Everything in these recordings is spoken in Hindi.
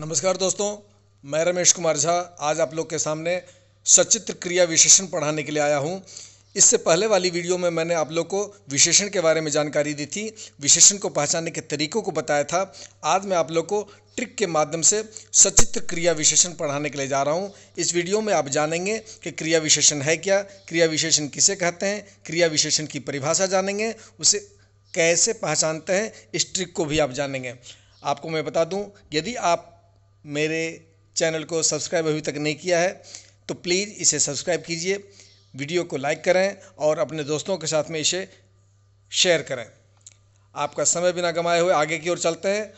नमस्कार दोस्तों मैं रमेश कुमार झा आज आप लोग के सामने सचित्र क्रिया विशेषण पढ़ाने के लिए आया हूँ इससे पहले वाली वीडियो में मैंने आप लोग को विशेषण के बारे में जानकारी दी थी विशेषण को पहचानने के तरीकों को बताया था आज मैं आप लोग को ट्रिक के माध्यम से सचित्र क्रिया विशेषण पढ़ाने के लिए जा रहा हूँ इस वीडियो में आप जानेंगे कि क्रिया विशेषण है क्या क्रिया विशेषण किसे कहते हैं क्रिया विशेषण की परिभाषा जानेंगे उसे कैसे पहचानते हैं इस ट्रिक को भी आप जानेंगे आपको मैं बता दूं यदि आप मेरे चैनल को सब्सक्राइब अभी तक नहीं किया है तो प्लीज़ इसे सब्सक्राइब कीजिए वीडियो को लाइक करें और अपने दोस्तों के साथ में इसे शेयर करें आपका समय बिना गंवाए हुए आगे की ओर चलते हैं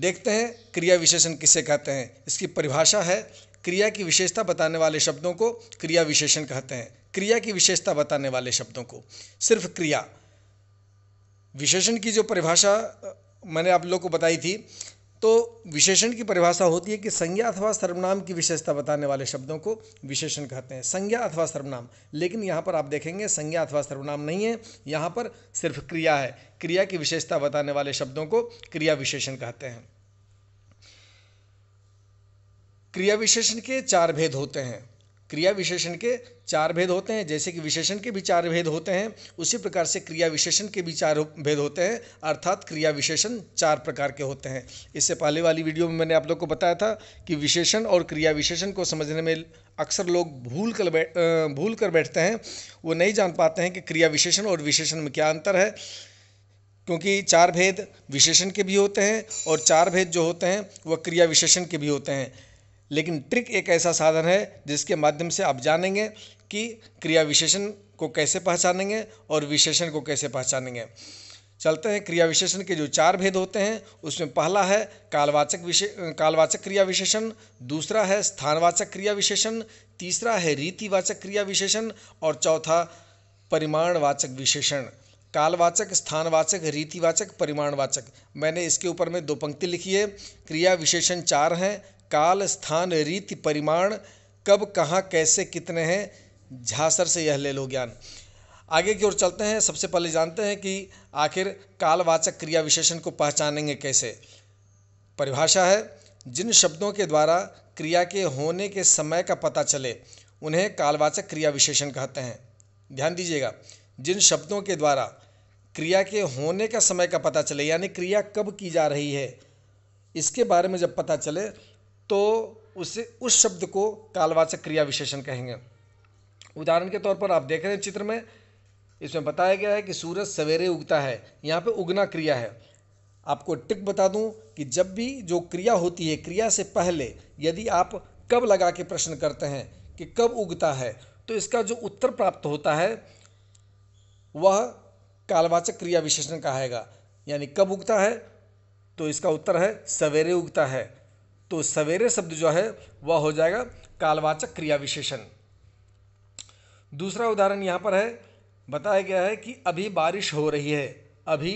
देखते हैं क्रिया विशेषण किसे कहते हैं इसकी परिभाषा है क्रिया की विशेषता बताने वाले शब्दों को क्रिया विशेषण कहते हैं क्रिया की विशेषता बताने वाले शब्दों को सिर्फ क्रिया विशेषण की जो परिभाषा मैंने आप लोग को बताई थी तो विशेषण की परिभाषा होती है कि संज्ञा अथवा सर्वनाम की विशेषता बताने वाले शब्दों को विशेषण कहते हैं संज्ञा अथवा सर्वनाम लेकिन यहाँ पर आप देखेंगे संज्ञा अथवा सर्वनाम नहीं है यहाँ पर सिर्फ क्रिया है क्रिया की विशेषता बताने वाले शब्दों को क्रिया विशेषण कहते हैं क्रिया विशेषण के चार भेद होते हैं क्रिया विशेषण के चार भेद होते हैं जैसे कि विशेषण के भी चार भेद होते हैं उसी प्रकार से क्रिया विशेषण के भी चार भेद होते हैं अर्थात क्रिया विशेषण चार प्रकार के होते हैं इससे पहले वाली वीडियो में मैंने आप लोग को बताया था कि विशेषण और क्रिया विशेषण को समझने में अक्सर लोग भूल कर बैठ भूल कर बैठते हैं वो नहीं जान पाते हैं कि क्रिया विशेषण और विशेषण में क्या अंतर है क्योंकि चार भेद विशेषण के भी होते हैं और चार भेद जो होते हैं वह क्रिया विशेषण के भी होते हैं लेकिन ट्रिक एक ऐसा साधन है जिसके माध्यम से आप जानेंगे कि क्रिया विशेषण को कैसे पहचानेंगे और विशेषण को कैसे पहचानेंगे चलते हैं क्रिया विशेषण के जो चार भेद होते हैं उसमें पहला है कालवाचक विशेष कालवाचक क्रिया विशेषण दूसरा है स्थानवाचक क्रिया विशेषण तीसरा है रीतिवाचक क्रिया विशेषण और चौथा परिमाणवाचक विशेषण कालवाचक स्थानवाचक रीतिवाचक परिमाणवाचक मैंने इसके ऊपर में दो पंक्ति लिखी है क्रिया विशेषण चार हैं काल स्थान रीति परिमाण कब कहाँ कैसे कितने हैं झासर से यह ले लो ज्ञान आगे की ओर चलते हैं सबसे पहले जानते हैं कि आखिर कालवाचक क्रिया विशेषण को पहचानेंगे कैसे परिभाषा है जिन शब्दों के द्वारा क्रिया के होने के समय का पता चले उन्हें कालवाचक क्रिया विशेषण कहते हैं ध्यान दीजिएगा जिन शब्दों के द्वारा क्रिया के होने का समय का पता चले यानी क्रिया कब की जा रही है इसके बारे में जब पता चले तो उसे उस शब्द को कालवाचक क्रिया विशेषण कहेंगे उदाहरण के तौर पर आप देख रहे हैं चित्र में इसमें बताया गया है कि सूरज सवेरे उगता है यहाँ पे उगना क्रिया है आपको टिक बता दूं कि जब भी जो क्रिया होती है क्रिया से पहले यदि आप कब लगा के प्रश्न करते हैं कि कब उगता है तो इसका जो उत्तर प्राप्त होता है वह कालवाचक क्रिया विशेषण कहाएगा यानी कब उगता है तो इसका उत्तर है सवेरे उगता है तो सवेरे शब्द जो है वह हो जाएगा कालवाचक क्रिया विशेषण दूसरा उदाहरण यहाँ पर है बताया गया है कि अभी बारिश हो रही है अभी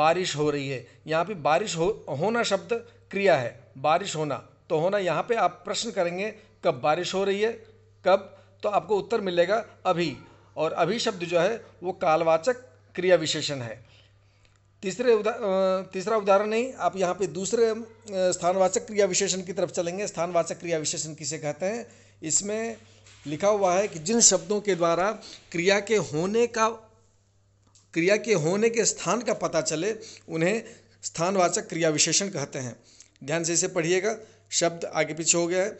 बारिश हो रही है यहाँ पे बारिश हो होना शब्द क्रिया है बारिश होना तो होना यहाँ पे आप प्रश्न करेंगे कब बारिश हो रही है कब तो आपको उत्तर मिलेगा अभी और अभी शब्द जो है वो कालवाचक क्रिया विशेषण है तीसरे उदा तीसरा उदाहरण नहीं आप यहाँ पे दूसरे स्थानवाचक क्रिया विशेषण की तरफ चलेंगे स्थानवाचक क्रिया विशेषण किसे कहते हैं इसमें लिखा हुआ है कि जिन शब्दों के द्वारा क्रिया के होने का क्रिया के होने के स्थान का पता चले उन्हें स्थानवाचक क्रिया विशेषण कहते हैं ध्यान से इसे पढ़िएगा शब्द आगे पीछे हो गया है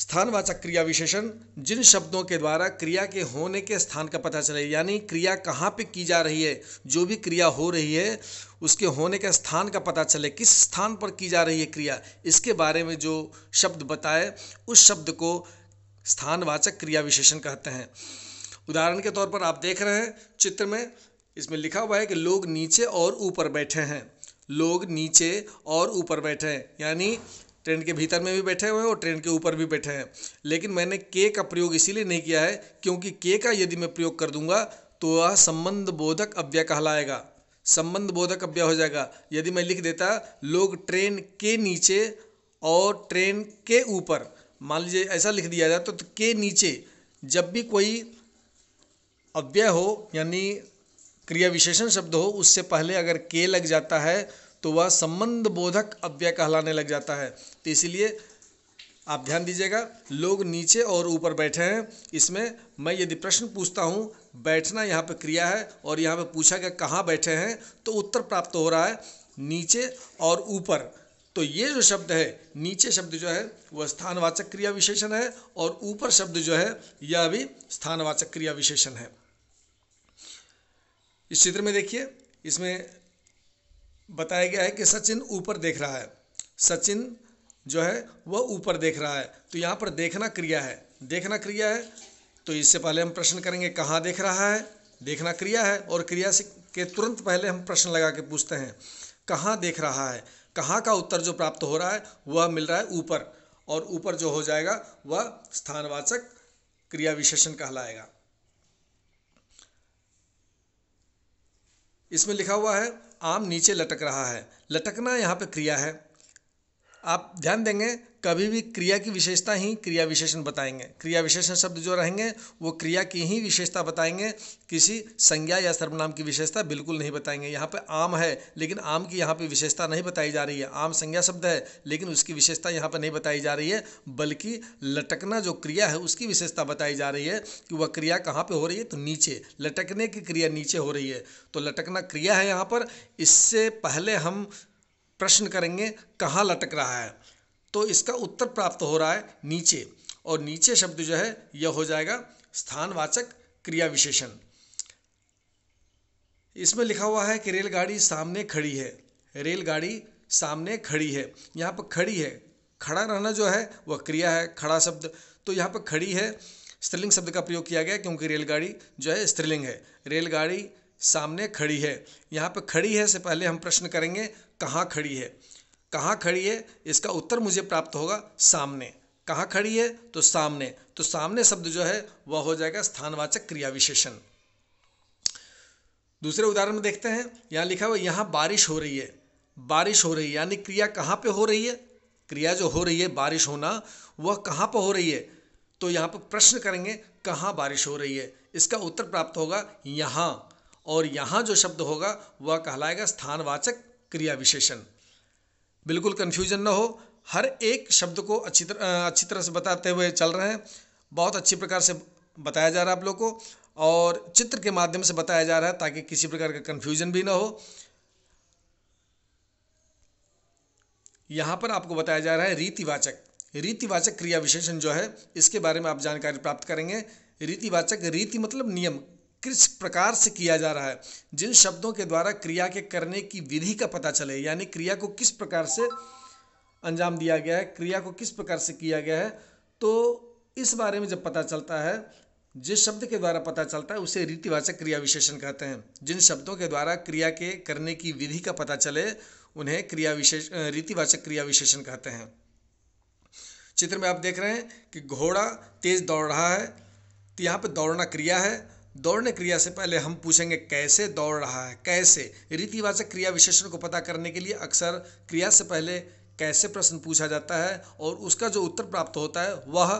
स्थानवाचक क्रिया विशेषण जिन शब्दों के द्वारा क्रिया के होने के स्थान का पता चले यानी क्रिया कहाँ पे की जा रही है जो भी क्रिया हो रही है उसके होने के स्थान का पता चले किस स्थान पर की जा रही है क्रिया इसके बारे में जो शब्द बताए उस शब्द को स्थानवाचक क्रिया विशेषण कहते हैं उदाहरण के तौर पर आप देख रहे हैं चित्र में इसमें लिखा हुआ है कि लोग नीचे और ऊपर बैठे हैं लोग नीचे और ऊपर बैठे हैं यानी ट्रेन के भीतर में भी बैठे हुए हैं और ट्रेन के ऊपर भी बैठे हैं लेकिन मैंने के का प्रयोग इसीलिए नहीं किया है क्योंकि के का यदि मैं प्रयोग कर दूंगा तो वह संबंध बोधक अव्यय कहलाएगा संबंध बोधक अव्यय हो जाएगा यदि मैं लिख देता लोग ट्रेन के नीचे और ट्रेन के ऊपर मान लीजिए ऐसा लिख दिया जाए तो, तो के नीचे जब भी कोई अव्यय हो यानी क्रिया विशेषण शब्द हो उससे पहले अगर के लग जाता है तो वह संबंध बोधक अव्यय कहलाने लग जाता है तो इसलिए आप ध्यान दीजिएगा लोग नीचे और ऊपर बैठे हैं इसमें मैं यदि प्रश्न पूछता हूँ बैठना यहाँ पर क्रिया है और यहाँ पर पूछा गया कहाँ बैठे हैं तो उत्तर प्राप्त हो रहा है नीचे और ऊपर तो ये जो शब्द है नीचे शब्द जो है वह स्थानवाचक क्रिया विशेषण है और ऊपर शब्द जो है यह भी स्थानवाचक क्रिया विशेषण है इस चित्र में देखिए इसमें बताया गया है कि सचिन ऊपर देख रहा है सचिन जो है वह ऊपर देख रहा है तो यहाँ पर देखना क्रिया है देखना क्रिया है तो इससे पहले हम प्रश्न करेंगे कहाँ देख रहा है देखना क्रिया है और क्रिया से के तुरंत पहले हम प्रश्न लगा के पूछते हैं कहाँ देख रहा है कहाँ का उत्तर जो प्राप्त हो रहा है वह मिल रहा है ऊपर और ऊपर जो हो जाएगा वह स्थानवाचक क्रिया विशेषण कहलाएगा इसमें लिखा हुआ है आम नीचे लटक रहा है लटकना यहाँ पे क्रिया है आप ध्यान देंगे कभी भी क्रिया की विशेषता ही क्रिया विशेषण बताएंगे क्रिया विशेषण शब्द जो रहेंगे वो क्रिया की ही विशेषता बताएंगे किसी संज्ञा या सर्वनाम की विशेषता बिल्कुल नहीं बताएंगे यहाँ पे आम है लेकिन आम की यहाँ पे विशेषता नहीं बताई जा रही है आम संज्ञा शब्द है लेकिन उसकी विशेषता यहाँ पर नहीं बताई जा रही है बल्कि लटकना जो क्रिया है उसकी विशेषता बताई जा रही है कि वह क्रिया कहाँ पर हो रही है तो नीचे लटकने की क्रिया नीचे हो रही है तो लटकना क्रिया है यहाँ पर इससे पहले हम प्रश्न करेंगे कहाँ लटक रहा है तो इसका उत्तर प्राप्त हो रहा है नीचे और नीचे शब्द जो है यह हो जाएगा स्थानवाचक क्रिया विशेषण इसमें लिखा हुआ है कि रेलगाड़ी सामने खड़ी है रेलगाड़ी सामने खड़ी है यहाँ पर खड़ी है खड़ा रहना जो है वह क्रिया है खड़ा शब्द तो यहाँ पर खड़ी है स्त्रीलिंग शब्द का प्रयोग किया गया क्योंकि रेलगाड़ी जो है स्त्रीलिंग है रेलगाड़ी सामने खड़ी है यहाँ पर खड़ी है से पहले हम प्रश्न करेंगे कहाँ खड़ी है कहाँ खड़ी है इसका उत्तर मुझे प्राप्त होगा सामने कहाँ खड़ी है तो सामने तो सामने शब्द जो है वह हो जाएगा स्थानवाचक क्रिया विशेषण दूसरे उदाहरण में देखते हैं यहाँ लिखा हुआ यहाँ बारिश हो रही है बारिश हो रही है यानी क्रिया कहाँ पे हो रही है क्रिया जो हो रही है बारिश होना वह कहाँ पर हो रही है तो यहाँ पर प्रश्न करेंगे कहाँ बारिश हो रही है इसका उत्तर प्राप्त होगा यहाँ और यहाँ जो शब्द होगा वह कहलाएगा स्थानवाचक क्रिया विशेषण बिल्कुल कन्फ्यूजन ना हो हर एक शब्द को अच्छी तरह अच्छी तरह से बताते हुए चल रहे हैं बहुत अच्छी प्रकार से बताया जा रहा है आप लोग को और चित्र के माध्यम से बताया जा रहा है ताकि किसी प्रकार का कन्फ्यूजन भी ना हो यहाँ पर आपको बताया जा रहा है रीतिवाचक रीतिवाचक क्रिया विशेषण जो है इसके बारे में आप जानकारी प्राप्त करेंगे रीतिवाचक रीति मतलब नियम किस प्रकार से किया जा रहा है जिन शब्दों के द्वारा क्रिया के करने की विधि का पता चले यानी क्रिया को किस प्रकार से अंजाम दिया गया है क्रिया को किस प्रकार से किया गया है तो इस बारे में जब पता चलता है जिस शब्द के द्वारा पता चलता है उसे रीतिवाचक क्रिया विशेषण कहते हैं जिन शब्दों के द्वारा क्रिया के करने की विधि का पता चले उन्हें क्रिया विशेष रीतिवाचक क्रिया विशेषण कहते हैं चित्र में आप देख रहे हैं कि घोड़ा तेज दौड़ रहा है तो यहाँ पर दौड़ना क्रिया है दौड़ने क्रिया से पहले हम पूछेंगे कैसे दौड़ रहा है कैसे रीतिवाचक क्रिया विशेषण को पता करने के लिए अक्सर क्रिया से पहले कैसे प्रश्न पूछा जाता है और उसका जो उत्तर प्राप्त होता है वह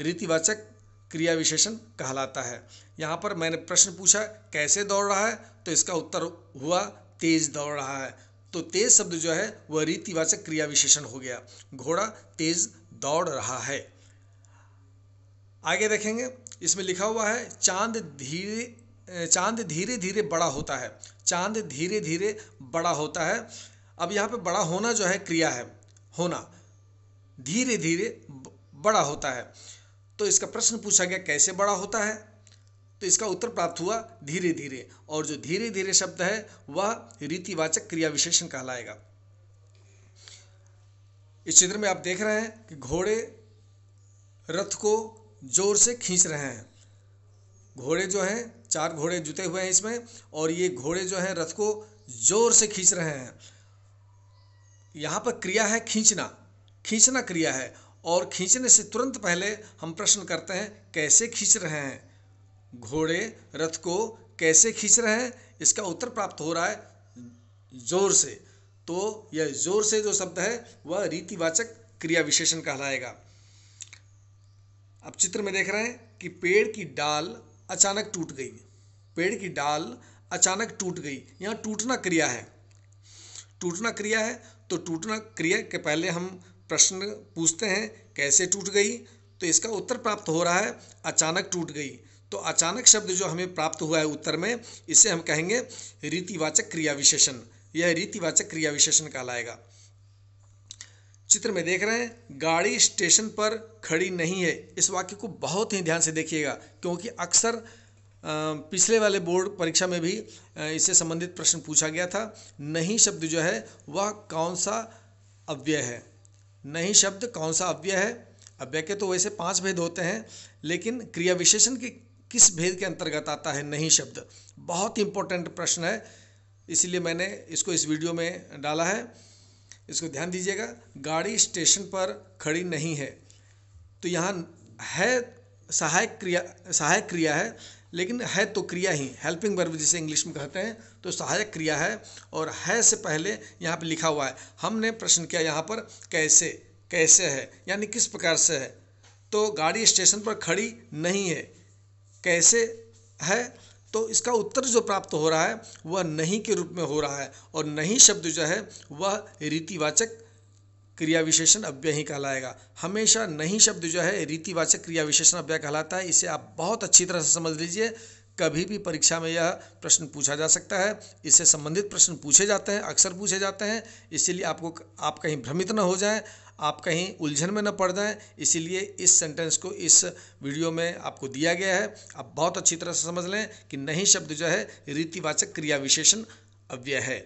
रीतिवाचक क्रिया विशेषण कहलाता है यहाँ पर मैंने प्रश्न पूछा कैसे दौड़ रहा है तो इसका उत्तर हुआ तेज दौड़ रहा है तो तेज शब्द जो है वह रीतिवाचक क्रिया विशेषण हो गया घोड़ा तेज दौड़ रहा है आगे देखेंगे इसमें लिखा हुआ है चांद धीरे चांद धीरे धीरे बड़ा होता है चांद धीरे धीरे बड़ा होता है अब यहाँ पे बड़ा होना जो है क्रिया है होना धीरे धीरे बड़ा होता है तो इसका प्रश्न पूछा गया कैसे बड़ा होता है तो इसका उत्तर प्राप्त हुआ धीरे धीरे और जो धीरे धीरे शब्द है वह रीतिवाचक क्रिया विशेषण कहलाएगा इस चित्र में आप देख रहे हैं कि घोड़े रथ को जोर से खींच रहे हैं घोड़े जो हैं चार घोड़े जुते हुए हैं इसमें और ये घोड़े जो हैं रथ को जोर से खींच रहे हैं यहाँ पर क्रिया है खींचना खींचना क्रिया है और खींचने से तुरंत पहले हम प्रश्न करते हैं कैसे खींच रहे हैं घोड़े रथ को कैसे खींच रहे हैं इसका उत्तर प्राप्त हो रहा है जोर से तो यह जोर से जो शब्द है वह रीतिवाचक क्रिया विशेषण कहलाएगा अब चित्र में देख रहे हैं कि पेड़ की डाल अचानक टूट गई पेड़ की डाल अचानक टूट गई यहाँ टूटना क्रिया है टूटना क्रिया है तो टूटना क्रिया के पहले हम प्रश्न पूछते हैं कैसे टूट गई तो इसका उत्तर प्राप्त हो रहा है अचानक टूट गई तो अचानक शब्द जो हमें प्राप्त हुआ है उत्तर में इसे हम कहेंगे रीतिवाचक क्रिया विशेषण यह रीतिवाचक क्रिया विशेषण कहलाएगा चित्र में देख रहे हैं गाड़ी स्टेशन पर खड़ी नहीं है इस वाक्य को बहुत ही ध्यान से देखिएगा क्योंकि अक्सर पिछले वाले बोर्ड परीक्षा में भी इससे संबंधित प्रश्न पूछा गया था नहीं शब्द जो है वह कौन सा अव्यय है नहीं शब्द कौन सा अव्यय है अव्यय के तो वैसे पांच भेद होते हैं लेकिन क्रिया विशेषण के किस भेद के अंतर्गत आता है नहीं शब्द बहुत इंपॉर्टेंट प्रश्न है इसलिए मैंने इसको इस वीडियो में डाला है इसको ध्यान दीजिएगा गाड़ी स्टेशन पर खड़ी नहीं है तो यहाँ है सहायक क्रिया सहायक क्रिया है लेकिन है तो क्रिया ही हेल्पिंग वर्ब जिसे इंग्लिश में कहते हैं तो सहायक क्रिया है और है से पहले यहाँ पर लिखा हुआ है हमने प्रश्न किया यहाँ पर कैसे कैसे है यानी किस प्रकार से है तो गाड़ी स्टेशन पर खड़ी नहीं है कैसे है तो इसका उत्तर जो प्राप्त हो रहा है वह नहीं के रूप में हो रहा है और नहीं शब्द जो है वह रीतिवाचक क्रिया विशेषण अव्यय ही कहलाएगा हमेशा नहीं शब्द जो है रीतिवाचक क्रिया विशेषण अव्यय कहलाता है इसे आप बहुत अच्छी तरह से समझ लीजिए कभी भी परीक्षा में यह प्रश्न पूछा जा सकता है इससे संबंधित प्रश्न पूछे जाते हैं अक्सर पूछे जाते हैं इसीलिए आपको आप कहीं भ्रमित न हो जाएं आप कहीं उलझन में न पड़ जाएं इसीलिए इस सेंटेंस को इस वीडियो में आपको दिया गया है आप बहुत अच्छी तरह से समझ लें कि नहीं शब्द जो है रीतिवाचक क्रिया विशेषण अव्यय है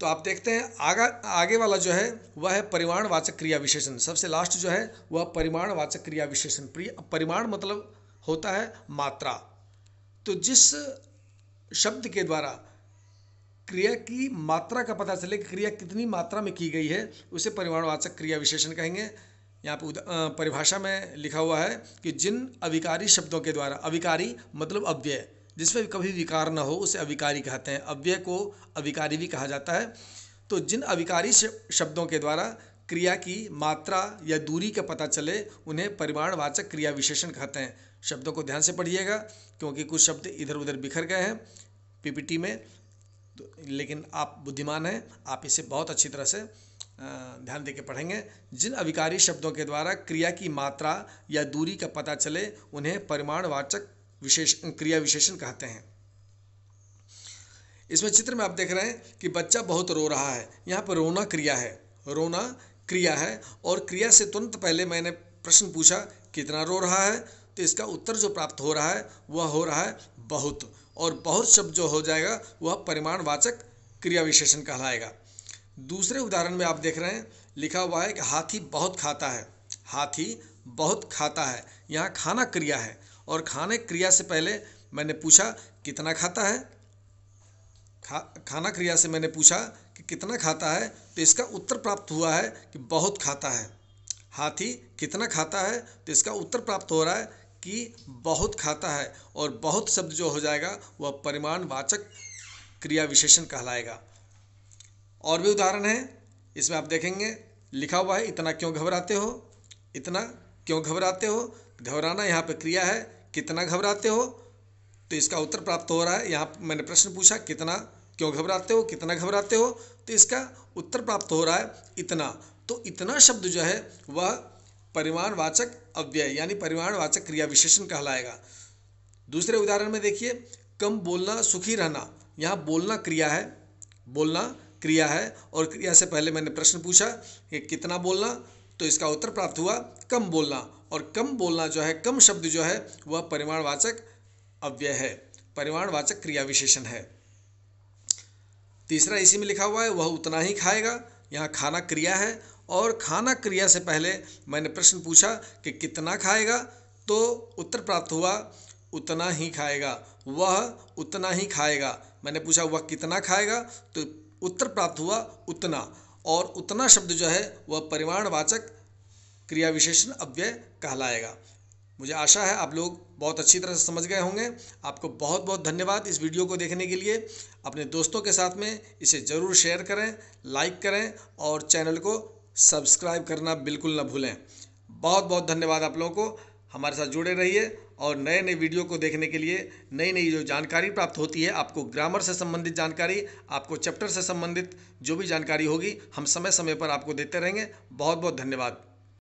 तो आप देखते हैं आगा आगे वाला जो है वह है परिमाणवाचक क्रिया विशेषण सबसे लास्ट जो है वह परिमाणवाचक क्रिया विशेषण प्रिय परिमाण मतलब होता है मात्रा तो जिस शब्द के द्वारा क्रिया की मात्रा का पता चले कि क्रिया कितनी मात्रा में की गई है उसे परिमाणवाचक क्रिया विशेषण कहेंगे यहाँ पर परिभाषा में लिखा हुआ है कि जिन अविकारी शब्दों के द्वारा अविकारी मतलब अव्यय जिसमें कभी विकार ना हो उसे अविकारी कहते हैं अव्यय को अविकारी भी कहा जाता है तो जिन अविकारी शब्दों के द्वारा क्रिया की मात्रा या दूरी का पता चले उन्हें परिमाणवाचक क्रिया विशेषण कहते हैं शब्दों को ध्यान से पढ़िएगा क्योंकि कुछ शब्द इधर उधर बिखर गए हैं पीपीटी में तो लेकिन आप बुद्धिमान हैं आप इसे बहुत अच्छी तरह से ध्यान दे के पढ़ेंगे जिन अविकारी शब्दों के द्वारा क्रिया की मात्रा या दूरी का पता चले उन्हें परिमाणवाचक विशेष क्रिया विशेषण कहते हैं इसमें चित्र में आप देख रहे हैं कि बच्चा बहुत रो रहा है यहाँ पर रोना क्रिया है रोना क्रिया है और क्रिया से तुरंत पहले मैंने प्रश्न पूछा कितना रो रहा है तो इसका उत्तर जो प्राप्त हो रहा है वह हो रहा है बहुत और बहुत शब्द जो हो जाएगा वह परिमाणवाचक क्रिया विशेषण कहलाएगा दूसरे उदाहरण में आप देख रहे हैं लिखा हुआ है कि हाथी बहुत खाता है हाथी बहुत खाता है यहाँ खाना क्रिया है और खाने क्रिया से पहले मैंने पूछा कितना खाता है खा खाना क्रिया से मैंने पूछा कि कितना खाता है तो इसका उत्तर प्राप्त हुआ है कि बहुत खाता है हाथी कितना खाता है तो इसका उत्तर प्राप्त हो रहा है कि बहुत खाता है और बहुत शब्द जो हो जाएगा वह परिमाणवाचक क्रिया विशेषण कहलाएगा और भी उदाहरण है इसमें आप देखेंगे लिखा हुआ है इतना क्यों घबराते हो इतना क्यों घबराते हो घबराना यहाँ पर क्रिया है कितना घबराते हो तो इसका उत्तर प्राप्त हो रहा है यहाँ मैंने प्रश्न पूछा कितना क्यों घबराते हो कितना घबराते हो तो इसका उत्तर प्राप्त हो रहा है इतना तो इतना शब्द जो है वह परिमाणवाचक अव्यय यानी परिमाणवाचक क्रिया विशेषण कहलाएगा दूसरे उदाहरण में देखिए कम बोलना सुखी रहना यहाँ बोलना क्रिया है बोलना क्रिया है और क्रिया से पहले मैंने प्रश्न पूछा कि कितना बोलना तो इसका उत्तर प्राप्त हुआ कम बोलना और कम बोलना जो है कम शब्द जो है वह परिमाणवाचक अव्यय है परिमाणवाचक क्रिया विशेषण है तीसरा इसी में लिखा हुआ है वह उतना ही खाएगा यहाँ खाना क्रिया है और खाना क्रिया से पहले मैंने प्रश्न पूछा कि कितना खाएगा तो उत्तर प्राप्त हुआ उतना ही खाएगा वह उतना ही खाएगा मैंने पूछा वह कितना खाएगा तो उत्तर प्राप्त हुआ उतना और उतना शब्द जो है वह परिमाणवाचक क्रिया विशेषण अव्यय कहलाएगा मुझे आशा है आप लोग बहुत अच्छी तरह से समझ गए होंगे आपको बहुत बहुत धन्यवाद इस वीडियो को देखने के लिए अपने दोस्तों के साथ में इसे ज़रूर शेयर करें लाइक करें और चैनल को सब्सक्राइब करना बिल्कुल ना भूलें बहुत बहुत धन्यवाद आप लोगों को हमारे साथ जुड़े रहिए और नए नए वीडियो को देखने के लिए नई नई जो जानकारी प्राप्त होती है आपको ग्रामर से संबंधित जानकारी आपको चैप्टर से संबंधित जो भी जानकारी होगी हम समय समय पर आपको देते रहेंगे बहुत बहुत धन्यवाद